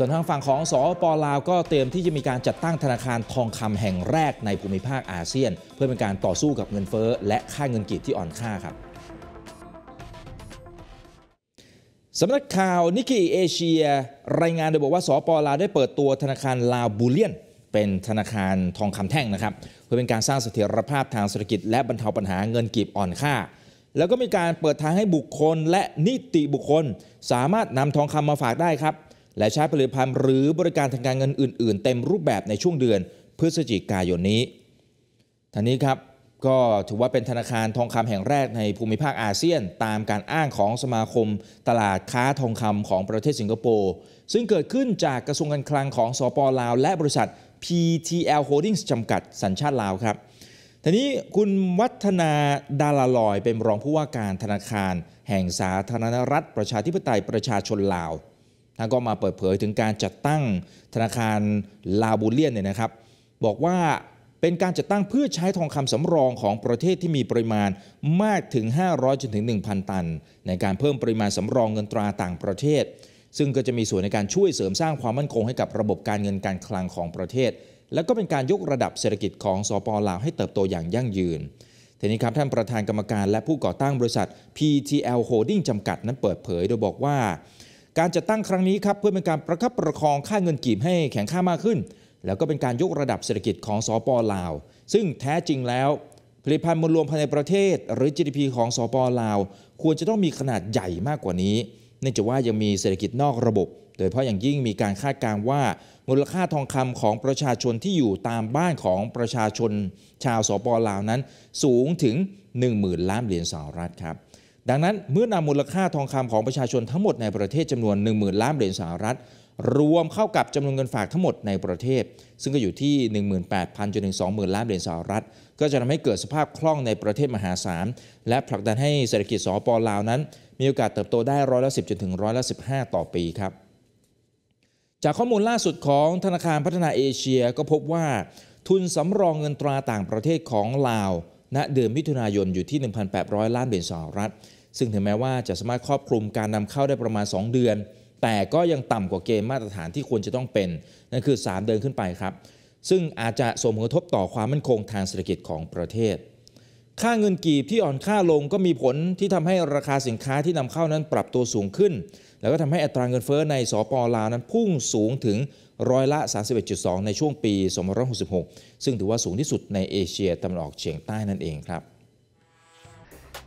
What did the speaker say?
ส่วนทางฝั่งของสอปลาวก็เตรียมที่จะมีการจัดตั้งธนาคารทองคำแห่งแรกในภูมิภาคอาเซียน เพื่อเป็นการต่อสู้กับเงินเฟ้อและค่าเงินกีบที่อ่อนค่าครับสำนักข่าวนิกเกิเอเชีย รายงานโดยบอกว่าสปลาวได้เปิดตัวธนาคารลาวบูเลียน เป็นธนาคารทองคำแท่งนะครับ เพื่อเป็นการสร้างเสถียรภาพทางเศรษฐกิจและบรรเทาปัญหาเงินกีบอ่อนค่า แล้วก็มีการเปิดทางให้บุคคลและนิติบุคคลสามารถนำทองคำมาฝากได้ครับและใช้ผลิตภัณฑ์หรือบริการทางการเงินอื่นๆ เต็มรูปแบบในช่วงเดือน พฤศจิกายนนี้ ท่านี้ครับ ก็ถือว่าเป็นธนาคารทองคำแห่งแรกในภูมิภาคอาเซียน ตามการอ้างของสมาคมตลาดค้าทองคำของประเทศสิงคโปร์ซึ่งเกิดขึ้นจากกระทรวงการคลังของสปลาว และบริษัท PTL Holdings จำกัดสัญชาติลาวครับ ทีนี้คุณวัฒนาดาลาลอยเป็นรองผู้ว่าการธนาคาร แห่งสาธารณรัฐประชาธิปไตยประชาชนลาวท่านก็มาเปิดเผยถึงการจัดตั้งธนาคารลาบูเลียนเนี่ยนะครับ บอกว่าเป็นการจัดตั้งเพื่อใช้ทองคำสำรองของประเทศที่มีปริมาณมากถึง 500จนถึง 1,000 ตัน ในการเพิ่มปริมาณสำรองเงินตราต่างประเทศ ซึ่งก็จะมีส่วนในการช่วยเสริมสร้างความมั่นคง ให้กับระบบการเงินการคลังของประเทศ และก็เป็นการยกระดับเศรษฐกิจของสอปลาว ให้เติบโตอย่างยั่งยืนทีนี้ครับท่านประธานกรรมการและผู้ก่อตั้งบริษัท PTL Holding จำกัด นั้นเปิดเผยโดยบอกว่าการจัดตั้งครั้งนี้ครับเพื่อเป็นการประคับประคองค่าเงินกีบให้แข็งค่ามากขึ้น แล้วก็เป็นการยกระดับเศรษฐกิจของสอปลาว ซึ่งแท้จริงแล้ว ผลิตภัณฑ์มวลรวมภายในประเทศ หรือ GDP ของสอปลาว ควรจะต้องมีขนาดใหญ่มากกว่านี้เนื่องจากว่ายังมีเศรษฐกิจนอกระบบ โดยเฉพาะอย่างยิ่งมีการคาดการณ์ว่า มูลค่าทองคำของประชาชนที่อยู่ตามบ้านของประชาชนชาวสปลาวนั้น สูงถึง10,000ล้านเหรียญสหรัฐครับดังนั้นเมื่อนำมูลค่าทองคำของประชาชนทั้งหมดในประเทศจำนวน 10,000ล้านเหรียญสหรัฐ รวมเข้ากับจำนวนเงินฝากทั้งหมดในประเทศ ซึ่งก็อยู่ที่ 18,000จนถึง20,000 ล้านเหรียญสหรัฐ ก็จะทำให้เกิดสภาพคล่องในประเทศมหาศาลและผลักดันให้เศรษฐกิจสปลาวนั้น มีโอกาสเติบโตได้ร้อยละ10จนถึงร้อยละ15ต่อปีครับ จากข้อมูลล่าสุดของธนาคารพัฒนาเอเชียก็พบว่าทุนสำรองเงินตราต่างประเทศของลาว ณเดือนมิถุนายนอยู่ที่ 1,800 ล้านเหรียญสหรัฐซึ่งถึงแม้ว่าจะสามารถครอบคลุมการนำเข้าได้ประมาณ 2 เดือน แต่ก็ยังต่ำกว่าเกณฑ์มาตรฐานที่ควรจะต้องเป็น นั่นคือ 3 เดือนขึ้นไปครับ ซึ่งอาจจะส่งผลกระทบต่อความมั่นคงทางเศรษฐกิจของประเทศ ค่าเงินกีบที่อ่อนค่าลงก็มีผลที่ทำให้ราคาสินค้าที่นำเข้านั้นปรับตัวสูงขึ้น แล้วก็ทำให้อัตราเงินเฟ้อในสปอลาวนั้นพุ่งสูงถึงร้อยละ31.2 ในช่วงปี2566ซึ่งถือว่าสูงที่สุดในเอเชียตะวันออกเฉียงใต้นั่นเองครับ